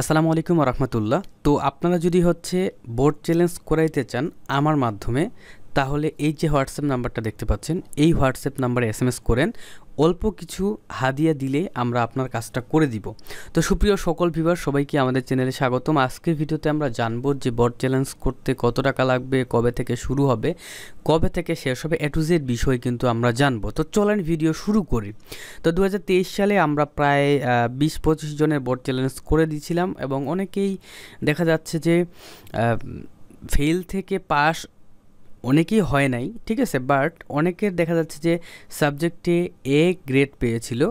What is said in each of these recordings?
আসসালামু আলাইকুম রহমতুল্লাহ তো আপনারা যদি হচ্ছে বোর্ড চ্যালেঞ্জ করাইতে চান আমার মাধ্যমে তাহলে এই যে হোয়াটসঅ্যাপ নাম্বারটা দেখতে পাচ্ছেন এই হোয়াটসঅ্যাপ নাম্বারে এস এম এস করেন অল্প কিছু হাদিয়া দিলে আমরা আপনার কাজটা করে দিব তো সুপ্রিয় সকল ভিভার সবাইকে আমাদের চ্যানেলে স্বাগতম আজকের ভিডিওতে আমরা জানবো যে বট চ্যালেঞ্জ করতে কত টাকা লাগবে কবে থেকে শুরু হবে কবে থেকে শেষ হবে এ টু জেড বিষয় কিন্তু আমরা জানবো তো চলেন ভিডিও শুরু করি তো দু সালে আমরা প্রায় বিশ পঁচিশ জনের বট চ্যালেঞ্জ করে দিয়েছিলাম এবং অনেকেই দেখা যাচ্ছে যে ফেল থেকে পাস অনেকেই হয় নাই ঠিক আছে বাট অনেকের দেখা যাচ্ছে যে সাবজেক্টে এ গ্রেড পেয়েছিল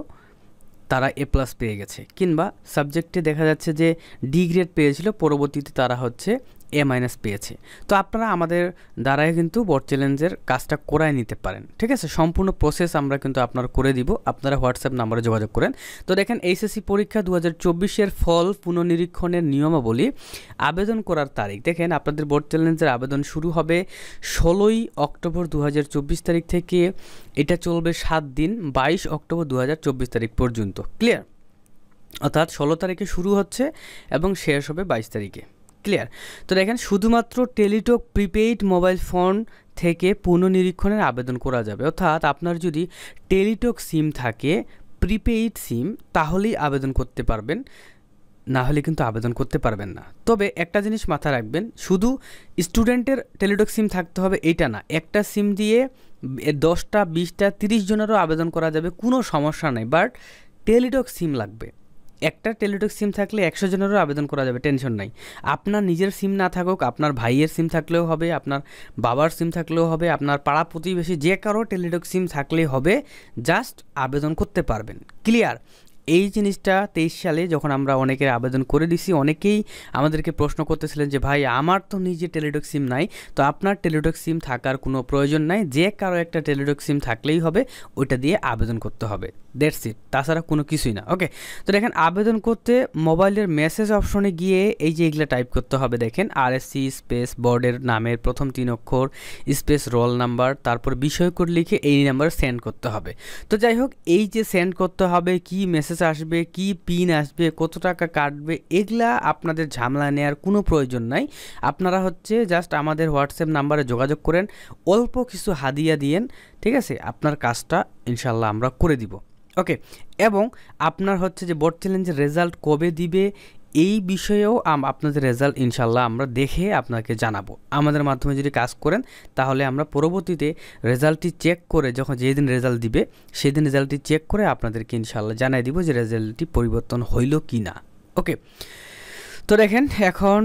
তারা এ প্লাস পেয়ে গেছে কিংবা সাবজেক্টে দেখা যাচ্ছে যে ডি গ্রেড পেয়েছিল পরবর্তীতে তারা হচ্ছে এ মাইনাস পেয়েছে তো আপনারা আমাদের দ্বারাই কিন্তু বোর্ড চ্যালেঞ্জের কাজটা করায় নিতে পারেন ঠিক আছে সম্পূর্ণ প্রসেস আমরা কিন্তু আপনারা করে দিব আপনারা হোয়াটসঅ্যাপ নাম্বারে যোগাযোগ করেন তো দেখেন এইচএসসি পরীক্ষা দু হাজার ফল পুনর্নিরীক্ষণের নিয়মাবলী আবেদন করার তারিখ দেখেন আপনাদের বোর্ড চ্যালেঞ্জের আবেদন শুরু হবে ষোলোই অক্টোবর দু তারিখ থেকে এটা চলবে সাত দিন বাইশ অক্টোবর দু তারিখ পর্যন্ত ক্লিয়ার অর্থাৎ ষোলো তারিখে শুরু হচ্ছে এবং শেষ হবে বাইশ তারিখে ক্লিয়ার তো দেখেন শুধুমাত্র টেলিটক প্রিপেইড মোবাইল ফোন থেকে পুনঃনিরীক্ষণের আবেদন করা যাবে অর্থাৎ আপনার যদি টেলিটক সিম থাকে প্রিপেইড সিম তাহলেই আবেদন করতে পারবেন না হলে কিন্তু আবেদন করতে পারবেন না তবে একটা জিনিস মাথা রাখবেন শুধু স্টুডেন্টের টেলিটক সিম থাকতে হবে এটা না একটা সিম দিয়ে দশটা বিশটা তিরিশ জনেরও আবেদন করা যাবে কোনো সমস্যা নেই বাট টেলিটক সিম লাগবে একটা টেলিটক সিম থাকলে একশো জনেরও আবেদন করা যাবে টেনশন নাই আপনার নিজের সিম না থাকুক আপনার ভাইয়ের সিম থাকলেও হবে আপনার বাবার সিম থাকলেও হবে আপনার পাড়া প্রতিবেশী যে কারো টেলিটক সিম থাকলেই হবে জাস্ট আবেদন করতে পারবেন ক্লিয়ার এই জিনিসটা তেইশ সালে যখন আমরা অনেকের আবেদন করে দিছি অনেকেই আমাদেরকে প্রশ্ন করতেছিলেন যে ভাই আমার তো নিজে টেলিডক সিম নাই তো আপনার টেলিডক সিম থাকার কোনো প্রয়োজন নাই যে কারো একটা টেলিডক সিম থাকলেই হবে ওইটা দিয়ে আবেদন করতে হবে দেড় সিট তাছাড়া কোনো কিছুই না ওকে তো দেখেন আবেদন করতে মোবাইলের মেসেজ অপশনে গিয়ে এই যে এগুলো টাইপ করতে হবে দেখেন আর স্পেস বোর্ডের নামের প্রথম তিন অক্ষর স্পেস রোল নাম্বার তারপর বিষয় করে লিখে এই নাম্বার সেন্ড করতে হবে তো যাই হোক এই যে সেন্ড করতে হবে কি মেসেজ প্রসেস আসবে কি পিন আসবে কত টাকা কাটবে এগুলা আপনাদের ঝামেলা নেওয়ার কোনো প্রয়োজন নাই আপনারা হচ্ছে জাস্ট আমাদের হোয়াটসঅ্যাপ নাম্বারে যোগাযোগ করেন অল্প কিছু হাদিয়া দিয়েন ঠিক আছে আপনার কাজটা ইনশাল্লাহ আমরা করে দিব ওকে এবং আপনার হচ্ছে যে বোর্ড চ্যালেঞ্জের রেজাল্ট কবে দিবে এই বিষয়েও আপনাদের রেজাল্ট ইনশাল্লাহ আমরা দেখে আপনাকে জানাবো আমাদের মাধ্যমে যদি কাজ করেন তাহলে আমরা পরবর্তীতে রেজাল্টটি চেক করে যখন যেদিন রেজাল্ট দিবে সেদিন রেজাল্টটি চেক করে আপনাদেরকে ইনশাল্লাহ জানাই দিব যে রেজাল্টটি পরিবর্তন হইল কি না ওকে তো দেখেন এখন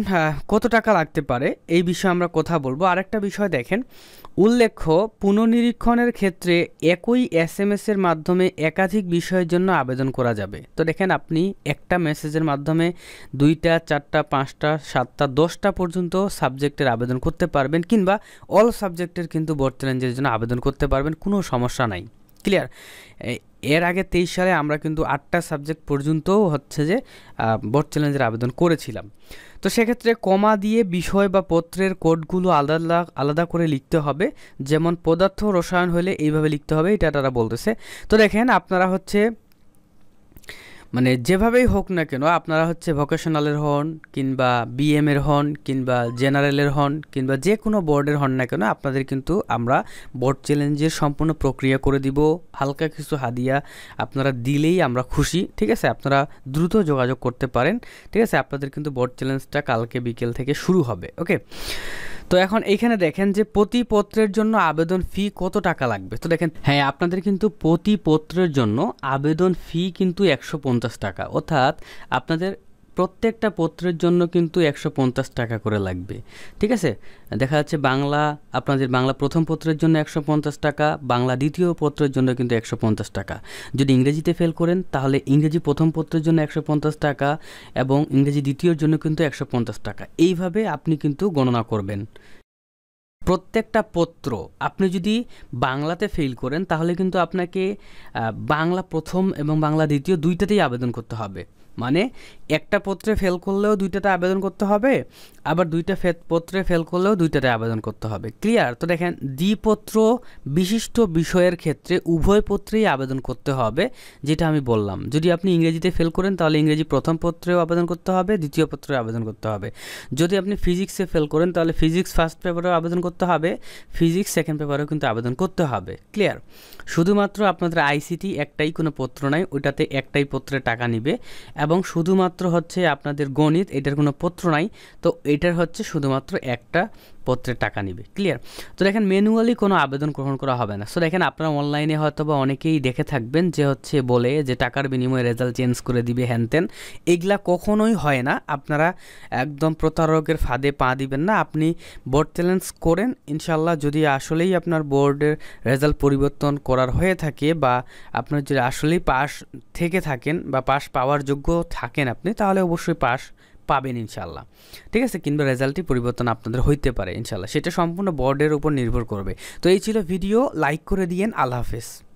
কত টাকা লাগতে পারে এই বিষয়ে আমরা কথা বলবো আরেকটা বিষয় দেখেন উল্লেখ্য পুনঃনিরীক্ষণের ক্ষেত্রে একই এস এম এর মাধ্যমে একাধিক বিষয়ের জন্য আবেদন করা যাবে তো দেখেন আপনি একটা মেসেজের মাধ্যমে দুইটা চারটা পাঁচটা সাতটা দশটা পর্যন্ত সাবজেক্টের আবেদন করতে পারবেন কিংবা অল সাবজেক্টের কিন্তু বর্তমান জন্য আবেদন করতে পারবেন কোনো সমস্যা নাই ক্লিয়ার এর আগে তেইশ সালে আমরা কিন্তু আটটা সাবজেক্ট পর্যন্ত হচ্ছে যে বোর্ড চ্যালেঞ্জের আবেদন করেছিলাম তো সেক্ষেত্রে কমা দিয়ে বিষয় বা পত্রের কোডগুলো আলাদা আলাদা করে লিখতে হবে যেমন পদার্থ রসায়ন হলে এইভাবে লিখতে হবে এটা তারা বলতেছে তো দেখেন আপনারা হচ্ছে মানে যেভাবেই হোক না কেন আপনারা হচ্ছে ভোকেশনালের হন কিংবা এর হন কিংবা জেনারেলের হন কিংবা যে কোনো বোর্ডের হন না কেন আপনাদের কিন্তু আমরা বোর্ড চ্যালেঞ্জের সম্পূর্ণ প্রক্রিয়া করে দিব হালকা কিছু হাদিয়া আপনারা দিলেই আমরা খুশি ঠিক আছে আপনারা দ্রুত যোগাযোগ করতে পারেন ঠিক আছে আপনাদের কিন্তু বোর্ড চ্যালেঞ্জটা কালকে বিকেল থেকে শুরু হবে ওকে তো এখন এখানে দেখেন যে প্রতি পত্রের জন্য আবেদন ফি কত টাকা লাগবে তো দেখেন হ্যাঁ আপনাদের কিন্তু প্রতি পত্রের জন্য আবেদন ফি কিন্তু একশো টাকা অর্থাৎ আপনাদের প্রত্যেকটা পত্রের জন্য কিন্তু একশো পঞ্চাশ টাকা করে লাগবে ঠিক আছে দেখা যাচ্ছে বাংলা আপনাদের বাংলা প্রথম পত্রের জন্য একশো পঞ্চাশ টাকা বাংলা দ্বিতীয় পত্রের জন্য কিন্তু একশো পঞ্চাশ টাকা যদি ইংরেজিতে ফেল করেন তাহলে ইংরেজি প্রথম পত্রের জন্য একশো পঞ্চাশ টাকা এবং ইংরেজি দ্বিতীয়র জন্য কিন্তু একশো পঞ্চাশ টাকা এইভাবে আপনি কিন্তু গণনা করবেন প্রত্যেকটা পত্র আপনি যদি বাংলাতে ফেল করেন তাহলে কিন্তু আপনাকে বাংলা প্রথম এবং বাংলা দ্বিতীয় দুইটাতেই আবেদন করতে হবে মানে একটা পত্রে ফেল করলেও দুইটাতে আবেদন করতে হবে আবার দুইটা পত্রে ফেল করলেও দুইটাতে আবেদন করতে হবে ক্লিয়ার তো দেখেন দ্বিপত্র বিশিষ্ট বিষয়ের ক্ষেত্রে উভয় পত্রেই আবেদন করতে হবে যেটা আমি বললাম যদি আপনি ইংরেজিতে ফেল করেন তাহলে ইংরেজি প্রথম পত্রেও আবেদন করতে হবে দ্বিতীয় পত্রেও আবেদন করতে হবে যদি আপনি ফিজিক্সে ফেল করেন তাহলে ফিজিক্স ফার্স্ট পেপারেও আবেদন করতে হবে ফিজিক্স সেকেন্ড পেপারেও কিন্তু আবেদন করতে হবে ক্লিয়ার শুধুমাত্র আপনাদের আইসিটি একটাই কোনো পত্র নাই ওইটাতে একটাই পত্রে টাকা নিবে এবং শুধুমাত্র হচ্ছে আপনাদের গণিত এটার কোনো পত্র নাই তো এইটার হচ্ছে শুধুমাত্র একটা পত্রের টাকা নেবে ক্লিয়ার তো দেখেন ম্যানুয়ালি কোনো আবেদন গ্রহণ করা হবে না সো দেখেন আপনারা অনলাইনে হয়তো বা অনেকেই দেখে থাকবেন যে হচ্ছে বলে যে টাকার বিনিময়ে রেজাল্ট চেঞ্জ করে দিবে হ্যান তেন এগুলা কখনোই হয় না আপনারা একদম প্রতারকের ফাঁদে পা দিবেন না আপনি বোর্ড চ্যালেঞ্জ করেন ইনশাল্লাহ যদি আসলেই আপনার বোর্ডের রেজাল্ট পরিবর্তন করার হয়ে থাকে বা আপনার যদি আসলেই পাস থেকে থাকেন বা পাস পাওয়ার যোগ্য থাকেন আপনি তাহলে অবশ্যই পাস পাবেন ইনশাল্লাহ ঠিক আছে কিংবা রেজাল্টের পরিবর্তন আপনাদের হইতে পারে ইনশাল্লাহ সেটা সম্পূর্ণ বোর্ডের উপর নির্ভর করবে তো এই ছিল ভিডিও লাইক করে দিয়েন আল্লাহ হাফেজ